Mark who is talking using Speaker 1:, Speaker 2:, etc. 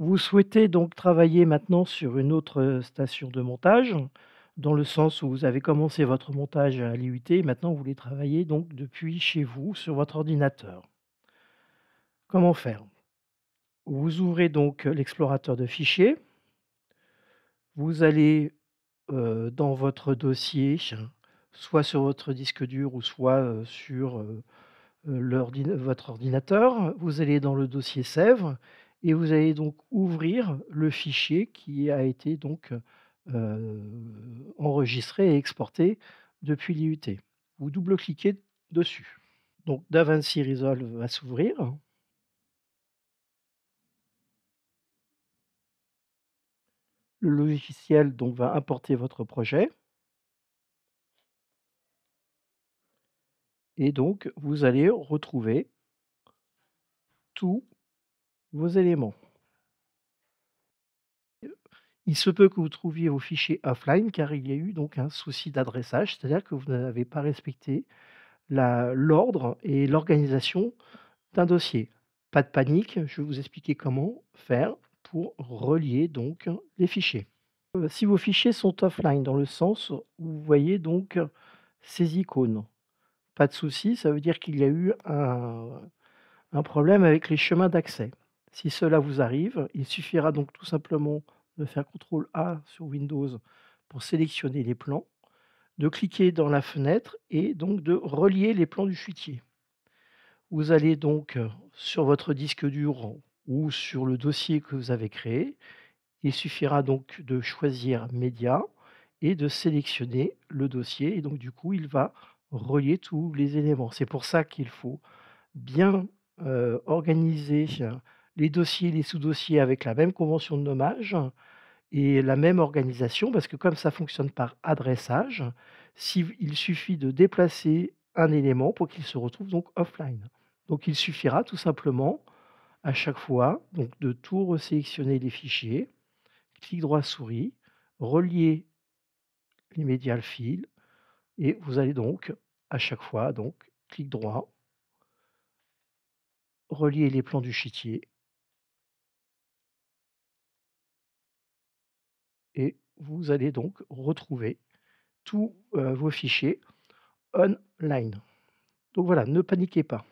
Speaker 1: Vous souhaitez donc travailler maintenant sur une autre euh, station de montage, dans le sens où vous avez commencé votre montage à l'IUT, et maintenant vous voulez travailler donc depuis chez vous sur votre ordinateur. Comment faire Vous ouvrez donc euh, l'explorateur de fichiers. Vous allez euh, dans votre dossier, soit sur votre disque dur ou soit sur votre ordinateur. Vous allez dans le dossier Sèvres et vous allez donc ouvrir le fichier qui a été donc euh, enregistré et exporté depuis l'IUT. Vous double-cliquez dessus. Donc DaVinci Resolve va s'ouvrir. Le logiciel donc, va importer votre projet. Et donc, vous allez retrouver tout éléments. Il se peut que vous trouviez vos fichiers offline car il y a eu donc un souci d'adressage, c'est-à-dire que vous n'avez pas respecté l'ordre et l'organisation d'un dossier. Pas de panique, je vais vous expliquer comment faire pour relier donc les fichiers. Euh, si vos fichiers sont offline dans le sens où vous voyez donc ces icônes, pas de souci, ça veut dire qu'il y a eu un problème avec les chemins d'accès. Si cela vous arrive, il suffira donc tout simplement de faire CTRL A sur Windows pour sélectionner les plans, de cliquer dans la fenêtre et donc de relier les plans du chutier. Vous allez donc euh, sur votre disque dur ou sur le dossier que vous avez créé. Il suffira donc de choisir Média et de sélectionner le dossier. Et donc du coup, il va relier tous les éléments. C'est pour ça qu'il faut bien euh, organiser les dossiers et les sous-dossiers avec la même convention de nommage et la même organisation, parce que comme ça fonctionne par adressage, il suffit de déplacer un élément pour qu'il se retrouve donc offline. Donc il suffira tout simplement à chaque fois donc de tout sélectionner les fichiers, clic droit souris, relier les médias fils, et vous allez donc à chaque fois donc clic droit relier les plans du chitier et vous allez donc retrouver tous euh, vos fichiers online. Donc voilà, ne paniquez pas.